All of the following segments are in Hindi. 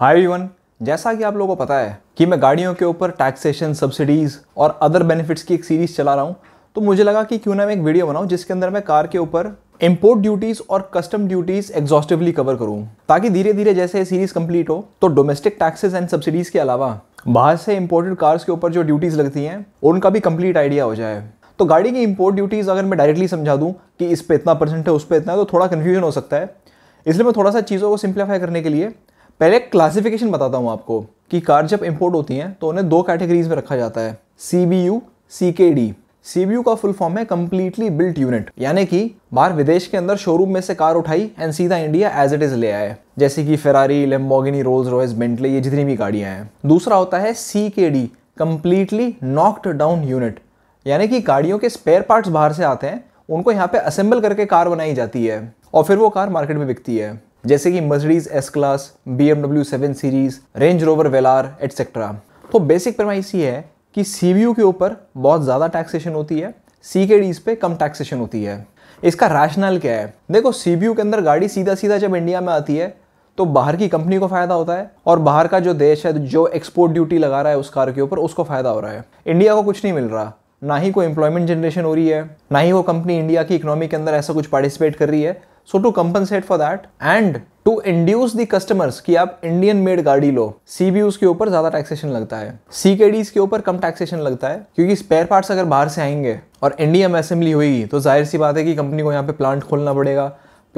हाय वन जैसा कि आप लोगों को पता है कि मैं गाड़ियों के ऊपर टैक्सेशन सब्सिडीज़ और अदर बेनिफिट्स की एक सीरीज़ चला रहा हूँ तो मुझे लगा कि क्यों ना मैं एक वीडियो बनाऊँ जिसके अंदर मैं कार के ऊपर इम्पोर्ट ड्यूटीज़ और कस्टम ड्यूटीज़ एग्जॉस्टिवली कवर करूँ ताकि धीरे धीरे जैसे ये सीरीज़ कंप्लीट हो तो डोमेस्टिक टैक्सेज एंड सब्सिडीज़ के अलावा बाहर से इम्पोर्टेड कार्स के ऊपर जो ड्यूटीज़ लगती हैं उनका भी कंप्लीट आइडिया हो जाए तो गाड़ी की इम्पोर्ट ड्यूटीज़ अगर मैं डायरेक्टली समझा दूँ कि इस पर इतना परसेंट है उस पर इतना है तो थोड़ा कन्फ्यूजन हो सकता है इसलिए मैं थोड़ा सा चीज़ों को सिंप्लीफाई करने के लिए पहले क्लासिफिकेशन बताता हूँ आपको कि कार जब इम्पोर्ट होती हैं तो उन्हें दो कैटेगरीज में रखा जाता है सी बी यू सी के डी यू का फुल फॉर्म है कम्प्लीटली बिल्ट यूनिट यानी कि बाहर विदेश के अंदर शोरूम में से कार उठाई एंड सीधा इंडिया एज इट इज ले आए जैसे कि Ferrari Lamborghini Rolls Royce Bentley ये जितनी भी गाड़ियाँ हैं दूसरा होता है सी के D completely knocked down unit यानी कि गाड़ियों के स्पेयर पार्ट्स बाहर से आते हैं उनको यहाँ पे असेंबल करके कार बनाई जाती है और फिर वो कार मार्केट में बिकती है जैसे कि Mercedes S class B MW seven series Range Rover Velar etcetera तो बेसिक प्रमाइस ये है कि सी के ऊपर बहुत ज़्यादा टैक्सेशन होती है सी के डीज पे कम टैक्सेशन होती है इसका रैशनल क्या है देखो सी के अंदर गाड़ी सीधा सीधा जब इंडिया में आती है तो बाहर की कंपनी को फ़ायदा होता है और बाहर का जो देश है जो एक्सपोर्ट ड्यूटी लगा रहा है उस कार के ऊपर उसको फ़ायदा हो रहा है इंडिया को कुछ नहीं मिल रहा ना ही कोई एम्प्लॉयमेंट जनरेशन हो रही है ना ही वो कंपनी इंडिया की इकोनॉमी के अंदर ऐसा कुछ पार्टिसिपेट कर रही है so to compensate for that and to induce the customers कि आप इंडियन मेड गाड़ी लो सीबीयूज के ऊपर ज्यादा टैक्सेशन लगता है सीकेडीज के ऊपर कम टैक्सेशन लगता है क्योंकि स्पेयर पार्ट्स अगर बाहर से आएंगे और इंडिया में असेंबली हुई तो जाहिर सी बात है कि कंपनी को यहाँ पे प्लांट खोलना पड़ेगा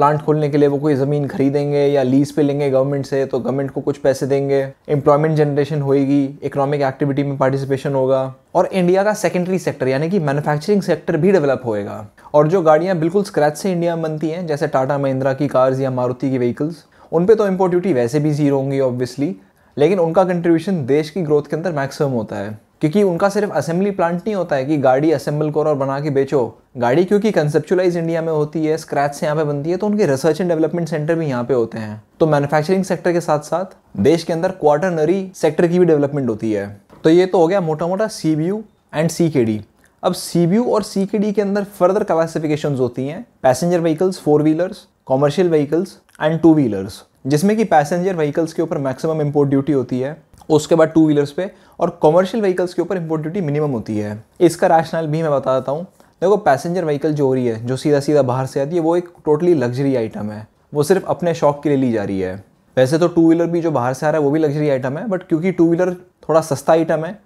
प्लांट खोलने के लिए वो कोई ज़मीन खरीदेंगे या लीज पे लेंगे गवर्नमेंट से तो गवर्नमेंट को कुछ पैसे देंगे एम्प्लॉयमेंट जनरेशन होएगी इकोनॉमिक एक्टिविटी में पार्टिसिपेशन होगा और इंडिया का सेकेंडरी सेक्टर यानी कि मैन्युफैक्चरिंग सेक्टर भी डेवलप होएगा और जो गाड़ियाँ बिल्कुल स्क्रैच से इंडिया में बनती हैं जैसे टाटा महिंद्रा की कार्स या मारुति की व्हीकल्स उन पर तो इम्पोर्ट ड्यूटी वैसे भी जीरो होंगी ऑब्वियसली लेकिन उनका कंट्रीब्यूशन देश की ग्रोथ के अंदर मैक्सिमम होता है क्योंकि उनका सिर्फ असेंबली प्लांट नहीं होता है कि गाड़ी असेंबल करो और बना के बेचो गाड़ी क्योंकि कंसेप्चुलाइज इंडिया में होती है स्क्रैच से यहाँ पे बनती है तो उनके रिसर्च एंड डेवलपमेंट सेंटर भी यहाँ पे होते हैं तो मैन्युफैक्चरिंग सेक्टर के साथ साथ देश के अंदर क्वार्टरनरी सेक्टर की भी डेवलपमेंट होती है तो ये तो हो गया मोटा मोटा सी एंड सी अब सी और सी के अंदर फर्दर क्लासिफिकेशन होती हैं passenger vehicles four wheelers commercial vehicles and two wheelers जिसमें कि पैसेंजर व्हीकल्स के ऊपर मैक्सिमम इंपोर्ट ड्यूटी होती है उसके बाद टू व्हीलर्स पे और कॉमर्शियल व्हीकल्स के ऊपर इम्पोर्ट ड्यूटी मिनिमम होती है इसका रैशनल भी मैं बता देता हूँ देखो पैसेंजर व्हीकल जो हो रही है जो सीधा सीधा बाहर से आती है वो एक टोटली लग्जरी आइटम है वो सिर्फ अपने शौक के लिए ली जा रही है वैसे तो टू व्हीलर भी जो बाहर से आ रहा है वो भी लग्जरी आइटम है बट क्योंकि टू व्हीलर थोड़ा सस्ता आइटम है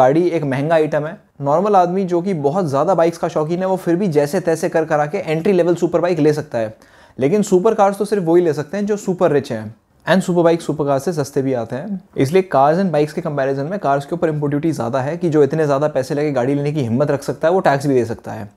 गाड़ी एक महंगा आइटम है नॉर्मल आदमी जो कि बहुत ज़्यादा बाइक्स का शौकीन है वो फिर भी जैसे तैसे कर करा के एंट्री लेवल सुपर बाइक ले सकता है लेकिन सुपर कार्स तो सिर्फ वही ले सकते हैं जो सुपर रिच हैं and super bike super car से सस्ते भी आते हैं इसलिए कार्स एंड बाइक्स के कंपैरिजन में कार्स के ऊपर इम्पोर्ट ड्यूटी ज़्यादा है कि जो इतने ज़्यादा पैसे लगे गाड़ी लेने की हिम्मत रख सकता है वो टैक्स भी दे सकता है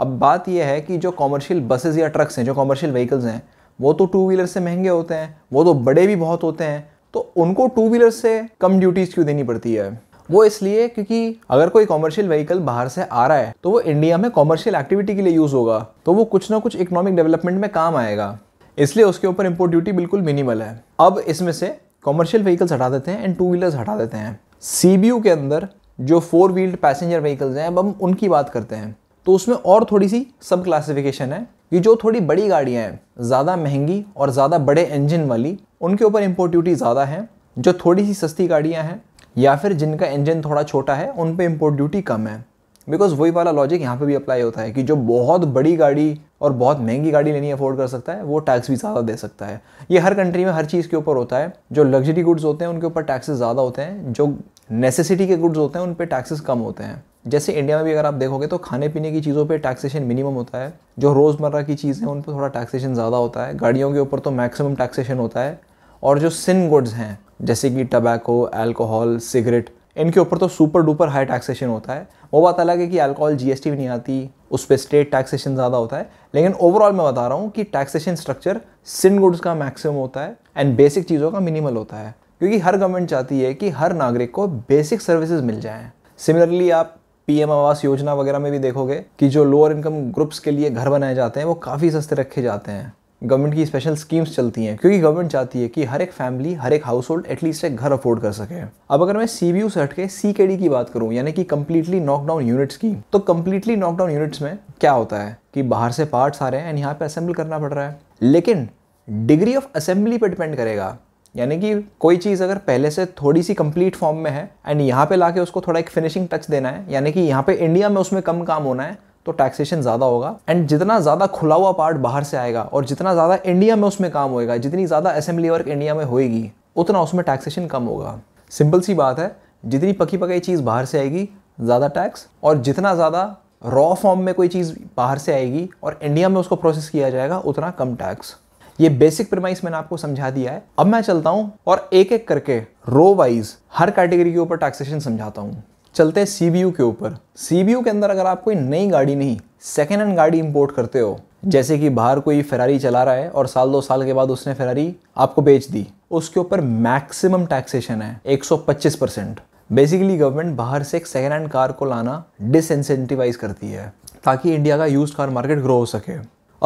अब बात यह है कि जो कॉमर्शियल बसेज या ट्रक्स हैं जो कॉमर्शियल व्हीकल्स हैं वो तो टू व्हीलर से महंगे होते हैं वो तो बड़े भी बहुत होते हैं तो उनको टू व्हीलर से कम ड्यूटीज़ क्यों देनी पड़ती है वो इसलिए क्योंकि अगर कोई कॉमर्शियल व्हीकल बाहर से आ रहा है तो वो इंडिया में कॉमर्शियल एक्टिविटी के लिए यूज़ होगा तो वो कुछ ना कुछ इकोनॉमिक डेवलपमेंट में काम आएगा इसलिए उसके ऊपर इम्पोर्ट ड्यूटी बिल्कुल मिनिमल है अब इसमें से कॉमर्शियल व्हीकल्स हटा देते हैं एंड टू व्हीलर्स हटा देते हैं सी के अंदर जो फोर व्हील्ड पैसेंजर व्हीकल्स हैं अब हम उनकी बात करते हैं तो उसमें और थोड़ी सी सब क्लासिफिकेशन है कि जो थोड़ी बड़ी गाड़ियाँ हैं ज़्यादा महंगी और ज़्यादा बड़े इंजन वाली उनके ऊपर इम्पोर्ट ड्यूटी ज़्यादा है जो थोड़ी सी सस्ती गाड़ियाँ हैं या फिर जिनका इंजन थोड़ा छोटा है उन पर इम्पोर्ट ड्यूटी कम है बिकॉज वही वाला लॉजिक यहाँ पे भी अप्लाई होता है कि जो बहुत बड़ी गाड़ी और बहुत महंगी गाड़ी लेनी अफोर्ड कर सकता है वो टैक्स भी ज़्यादा दे सकता है ये हर कंट्री में हर चीज़ के ऊपर होता है जो लग्जरी गुड्स होते हैं उनके ऊपर टैक्सेस ज़्यादा होते हैं जो नेसेसिटी के गुड्स होते हैं उन पर टैक्सेस कम होते हैं जैसे इंडिया में भी अगर आप देखोगे तो खाने पीने की चीज़ों पर टैक्सेशन मिनिमम होता है जो रोज़मर्रा की चीज़ें उन पर थोड़ा टैक्सेशन ज़्यादा होता है गाड़ियों के ऊपर तो मैक्सिमम टैक्सेशन होता है और जो सिन गुड्स हैं जैसे कि टबैको अल्कोहल सिगरेट इनके ऊपर तो सुपर डुपर हाई टैक्सेशन होता है वो बात अलग है कि अल्कोहल जीएसटी भी नहीं आती उस पर स्टेट टैक्सेशन ज़्यादा होता है लेकिन ओवरऑल मैं बता रहा हूँ कि टैक्सेशन स्ट्रक्चर सिन गुड्स का मैक्सिमम होता है एंड बेसिक चीज़ों का मिनिमल होता है क्योंकि हर गवर्नमेंट चाहती है कि हर नागरिक को बेसिक सर्विसेज मिल जाएं सिमिलरली आप पीएम आवास योजना वगैरह में भी देखोगे कि जो लोअर इनकम ग्रुप्स के लिए घर बनाए जाते हैं वो काफ़ी सस्ते रखे जाते हैं गवर्नमेंट की स्पेशल स्कीम्स चलती हैं क्योंकि गवर्नमेंट चाहती है कि हर एक फैमिली हर एक हाउस होल्ड एटलीस्ट एक घर अफोर्ड कर सके अब अगर मैं सी बी से हट के सी के डी की बात करूँ यानी कि कम्प्लीटली नॉकडाउन यूनिट्स की तो कम्प्लीटली नॉकडाउन यूनिट्स में क्या होता है कि बाहर से पार्ट्स आ रहे हैं एंड यहाँ पर असेंबल करना पड़ रहा है लेकिन डिग्री ऑफ असेंबली पर डिपेंड करेगा यानी कि कोई चीज़ अगर पहले से थोड़ी सी कंप्लीट फॉर्म में है एंड यहाँ पे लाके उसको थोड़ा एक फिनिशिंग टच देना है यानी कि यहाँ पे इंडिया में उसमें कम काम होना है तो टैक्सेशन ज़्यादा होगा एंड जितना ज़्यादा खुला हुआ पार्ट बाहर से आएगा और जितना ज़्यादा इंडिया में उसमें काम होएगा जितनी ज़्यादा असेंबली वर्क इंडिया में होएगी उतना उसमें टैक्सेशन कम होगा सिंपल सी बात है जितनी पकी पकाई चीज़ बाहर से आएगी ज़्यादा टैक्स और जितना ज़्यादा रॉ फॉर्म में कोई चीज़ बाहर से आएगी और इंडिया में उसको प्रोसेस किया जाएगा उतना कम टैक्स ये बेसिक प्रमाइस मैंने आपको समझा दिया है अब मैं चलता हूँ और एक एक करके रो वाइज हर कैटेगरी के ऊपर टैक्सेशन समझाता हूँ चलते हैं सी के ऊपर सी के अंदर अगर आप कोई नई गाड़ी नहीं सेकेंड हैंड गाड़ी इंपोर्ट करते हो जैसे कि बाहर कोई फेरारी चला रहा है और साल दो साल के बाद उसने फरारी आपको बेच दी उसके ऊपर मैक्सिमम टैक्सेशन है 125 परसेंट बेसिकली गवर्नमेंट बाहर से एक सेकेंड हैंड कार को लाना डिसइंसेंटिवाइज करती है ताकि इंडिया का यूज कार मार्केट ग्रो हो सके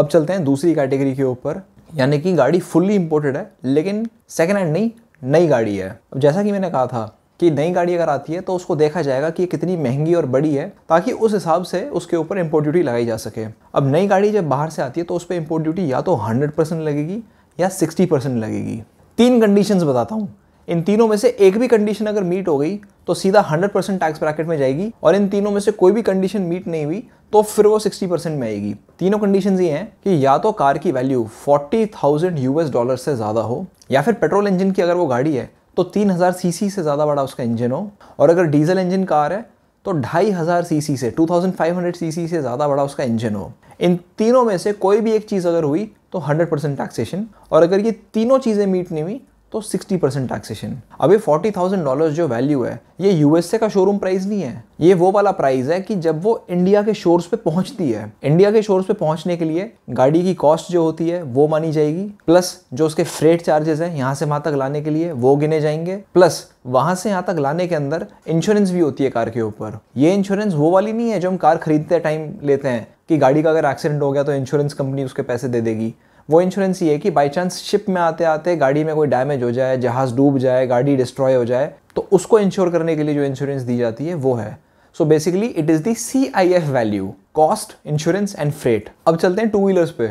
अब चलते हैं दूसरी कैटेगरी के ऊपर यानी कि गाड़ी फुल्ली इम्पोर्टेड है लेकिन सेकेंड हैंड नहीं नई गाड़ी है अब जैसा कि मैंने कहा था कि नई गाड़ी अगर आती है तो उसको देखा जाएगा कि कितनी महंगी और बड़ी है ताकि उस हिसाब से उसके ऊपर इम्पोर्ट ड्यूटी लगाई जा सके अब नई गाड़ी जब बाहर से आती है तो उस पर इम्पोर्ट ड्यूटी या तो हंड्रेड परसेंट लगेगी या सिक्सटी परसेंट लगेगी तीन कंडीशंस बताता हूँ इन तीनों में से एक भी कंडीशन अगर मीट हो गई तो सीधा 100 परसेंट टैक्स ब्रैकेट में जाएगी और इन तीनों में से कोई भी कंडीशन मीट नहीं हुई तो फिर वो 60 परसेंट में आएगी तीनों कंडीशन ये हैं कि या तो कार की वैल्यू 40,000 यूएस डॉलर से ज़्यादा हो या फिर पेट्रोल इंजन की अगर वो गाड़ी है तो 3000 सीसी से ज़्यादा बड़ा उसका इंजन हो और अगर डीजल इंजन कार है तो ढाई हज़ार सीसी से 2500 सीसी से ज़्यादा बड़ा उसका इंजन हो इन तीनों में से कोई भी एक चीज़ अगर हुई तो 100 परसेंट टैक्सेशन और अगर ये तीनों चीज़ें मीट नहीं हुई तो 60 परसेंट टैक्सेशन अब ये फोर्टी थाउजेंड डॉलर जो वैल्यू है ये यूएसए का शोरूम प्राइस नहीं है ये वो वाला प्राइस है कि जब वो इंडिया के शोर्स पे पहुंचती है इंडिया के शोर्स पे पहुंचने के लिए गाड़ी की कॉस्ट जो होती है वो मानी जाएगी प्लस जो उसके फ्रेट चार्जेस हैं यहाँ से वहां तक लाने के लिए वो गिने जाएंगे प्लस वहां से यहाँ तक लाने के अंदर इंश्योरेंस भी होती है कार के ऊपर ये इंश्योरेंस वो वाली नहीं है जो हम कार खरीदते टाइम लेते हैं कि गाड़ी का अगर एक्सीडेंट हो गया तो इंश्योरेंस कंपनी उसके पैसे दे देगी वो इंश्योरेंस ये है कि बाई चांस शिप में आते आते गाड़ी में कोई डैमेज हो जाए जहाज़ डूब जाए गाड़ी डिस्ट्रॉय हो जाए तो उसको इंश्योर करने के लिए जो इंश्योरेंस दी जाती है वो है so basically it is the C I F value cost insurance and freight अब चलते हैं टू व्हीलर्स पे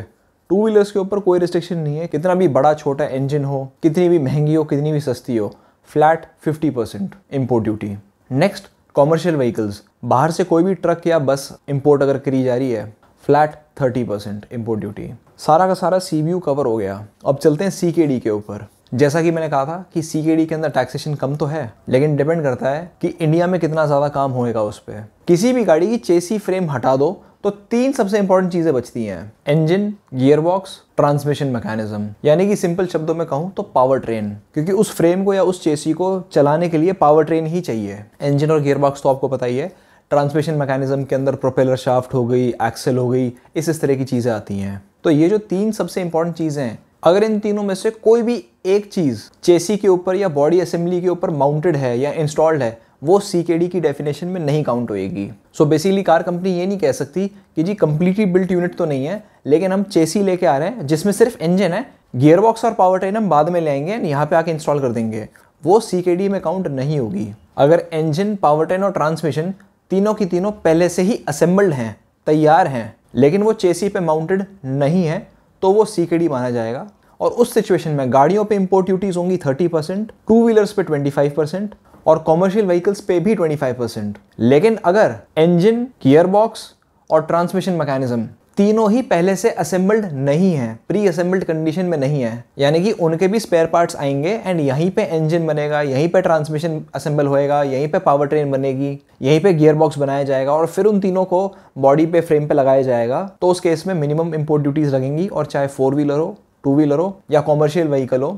टू व्हीलर्स के ऊपर कोई रिस्ट्रिक्शन नहीं है कितना भी बड़ा छोटा इंजन हो कितनी भी महंगी हो कितनी भी सस्ती हो flat fifty percent import duty next commercial vehicles बाहर से कोई भी ट्रक या बस इम्पोर्ट अगर करी जा रही है flat thirty percent import duty सारा का सारा सी कवर हो गया अब चलते हैं सी के ऊपर जैसा कि मैंने कहा था कि सी के अंदर टैक्सेशन कम तो है लेकिन डिपेंड करता है कि इंडिया में कितना ज़्यादा काम होएगा उस पर किसी भी गाड़ी की चेसी फ्रेम हटा दो तो तीन सबसे इंपॉर्टेंट चीज़ें बचती हैं इंजन गियरबॉक्स ट्रांसमिशन मैकेनिज्म यानी कि सिंपल शब्दों में कहूँ तो पावर ट्रेन क्योंकि उस फ्रेम को या उस चेसी को चलाने के लिए पावर ट्रेन ही चाहिए इंजन और गियरबॉक्स तो आपको पता ही है ट्रांसमिशन मैकेनिज्म के अंदर प्रोपेलर शाफ्ट हो गई एक्सेल हो गई इस इस तरह की चीज़ें आती हैं तो ये जो तीन सबसे इंपॉर्टेंट चीज़ें हैं अगर इन तीनों में से कोई भी एक चीज़ चेसी के ऊपर या बॉडी असेंबली के ऊपर माउंटेड है या इंस्टॉल्ड है वो सीकेडी की डेफिनेशन में नहीं काउंट होएगी सो बेसिकली कार कंपनी ये नहीं कह सकती कि जी कंप्लीटली बिल्ट यूनिट तो नहीं है लेकिन हम चेसी लेके आ रहे हैं जिसमें सिर्फ इंजन है गियरबॉक्स और पावर ट्रेन हम बाद में लेंगे यहाँ पे आके इंस्टॉल कर देंगे वो सीकेडी में काउंट नहीं होगी अगर इंजन पावर ट्रेन और ट्रांसमिशन तीनों की तीनों पहले से ही असेंबल्ड हैं तैयार हैं लेकिन वो चेसी पे माउंटेड नहीं है तो वो सीकेडी माना जाएगा और उस सिचुएशन में गाड़ियों पे इंपोर्ट ड्यूटीज़ होंगी 30 परसेंट टू व्हीलर्स पे 25 परसेंट और कॉमर्शियल व्हीकल्स पे भी 25 परसेंट लेकिन अगर इंजन गियर बॉक्स और ट्रांसमिशन मैकेनिज्म तीनों ही पहले से असेंबल्ड नहीं है प्री असेंबल्ड कंडीशन में नहीं है यानी कि उनके भी स्पेयर पार्ट्स आएंगे एंड यहीं पे इंजन बनेगा यहीं पे ट्रांसमिशन असेंबल होएगा यहीं पे पावर ट्रेन बनेगी यहीं पे गियर बॉक्स बनाया जाएगा और फिर उन तीनों को बॉडी पे फ्रेम पे लगाया जाएगा तो उस केस में मिनिमम इम्पोर्ट ड्यूटीज़ लगेंगी और चाहे फोर व्हीलर हो टू व्हीलर हो या कॉमर्शियल व्हीकल हो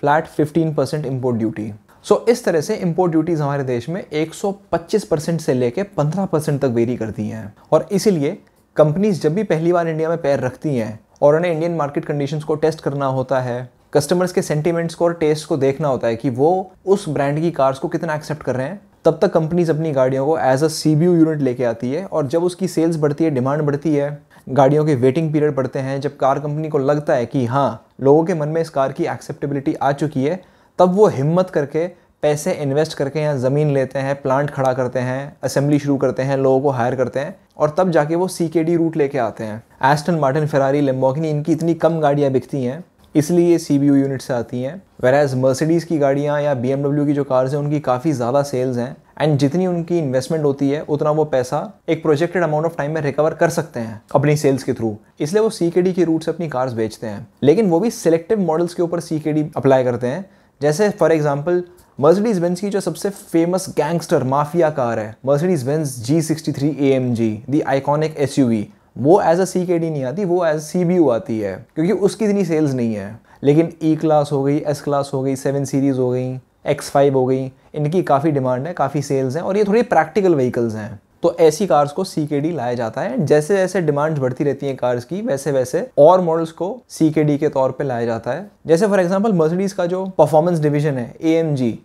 flat fifteen percent import duty so इस तरह से इम्पोर्ट ड्यूटीज़ हमारे देश में 125 परसेंट से लेके 15 परसेंट तक वेरी करती हैं और इसीलिए कंपनीज जब भी पहली बार इंडिया में पैर रखती हैं और उन्हें इंडियन मार्केट कंडीशंस को टेस्ट करना होता है कस्टमर्स के सेंटीमेंट्स को और टेस्ट को देखना होता है कि वो उस ब्रांड की कार्स को कितना एक्सेप्ट कर रहे हैं तब तक कंपनीज अपनी गाड़ियों को as a C B U unit लेके आती है और जब उसकी सेल्स बढ़ती है डिमांड बढ़ती है गाड़ियों के वेटिंग पीरियड बढ़ते हैं जब कार कंपनी को लगता है कि हाँ लोगों के मन में इस कार की एक्सेप्टेबिलिटी आ चुकी है तब वो हिम्मत करके पैसे इन्वेस्ट करके यहाँ ज़मीन लेते हैं प्लांट खड़ा करते हैं असेंबली शुरू करते हैं लोगों को हायर करते हैं और तब जाके वो सी के डी रूट लेके आते हैं एस्टन मार्टिन फरारी लेम्बोकिनी इनकी इतनी कम गाड़ियाँ बिकती हैं इसलिए ये सी बी यू यूनिट से आती हैं वेराज मर्सिडीज़ की गाड़ियाँ या बी की जो कार्स हैं उनकी काफ़ी ज़्यादा सेल्स हैं एंड जितनी उनकी इन्वेस्टमेंट होती है उतना वो पैसा एक प्रोजेक्टेड अमाउंट ऑफ टाइम में रिकवर कर सकते हैं अपनी सेल्स के थ्रू इसलिए वो सी के डी के रूट से अपनी कार्स बेचते हैं लेकिन वो भी सिलेक्टिव मॉडल्स के ऊपर सी के डी अप्लाई करते हैं जैसे फॉर एग्जाम्पल मर्सिडीज बेंज की जो सबसे फेमस गैंगस्टर माफिया कार है Mercedes Benz G sixty three A M G the iconic S U V वो एज अ सी के डी नहीं आती वो एज सी बी यू आती है क्योंकि उसकी इतनी सेल्स नहीं है लेकिन ई e क्लास हो गई एस क्लास हो गई सेवन सीरीज़ हो गई एक्स फाइव हो गई इनकी काफ़ी डिमांड है काफ़ी सेल्स हैं और ये थोड़ी प्रैक्टिकल व्हीकल्स हैं तो ऐसी कार्स को सीकेडी लाया जाता है जैसे जैसे डिमांड बढ़ती रहती है कार्स की वैसे वैसे और मॉडल्स को सीकेडी के तौर पर लाया जाता है जैसे फॉर एग्जाम्पल मर्सडीज का जो परफॉर्मेंस डिवीजन है ए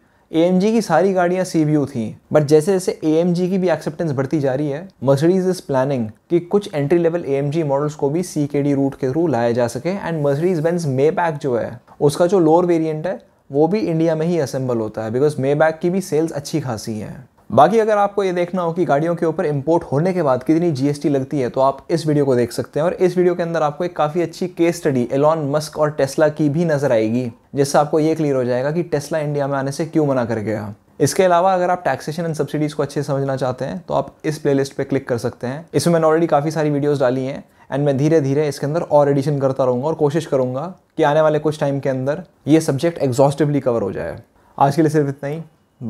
एम की सारी गाड़ियां सी बी थी बट जैसे जैसे ए की भी एक्सेप्टेंस बढ़ती जा रही है मर्सडीज इज प्लानिंग कि कुछ एंट्री लेवल ए मॉडल्स को भी सी रूट के थ्रू लाया जा सके एंड मर्सडीज बेंस मे जो है उसका जो लोअर वेरिएंट है वो भी इंडिया में ही असेंबल होता है बिकॉज मे की भी सेल्स अच्छी खासी है बाकी अगर आपको ये देखना हो कि गाड़ियों के ऊपर इंपोर्ट होने के बाद कितनी जीएसटी लगती है तो आप इस वीडियो को देख सकते हैं और इस वीडियो के अंदर आपको एक काफ़ी अच्छी केस स्टडी एलॉन मस्क और टेस्ला की भी नज़र आएगी जिससे आपको ये क्लियर हो जाएगा कि टेस्ला इंडिया में आने से क्यों मना कर गया इसके अलावा अगर आप टैक्सेशन एंड सब्सिडीज़ को अच्छे समझना चाहते हैं तो आप इस प्लेलिस्ट पे क्लिक कर सकते हैं इसमें मैंने ऑलरेडी काफ़ी सारी वीडियोस डाली हैं एंड मैं धीरे धीरे इसके अंदर और एडिशन करता रहूँगा और कोशिश करूँगा कि आने वाले कुछ टाइम के अंदर ये सब्जेक्ट एग्जॉस्टिवली कवर हो जाए आज के लिए सिर्फ इतना ही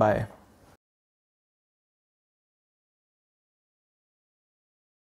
बाय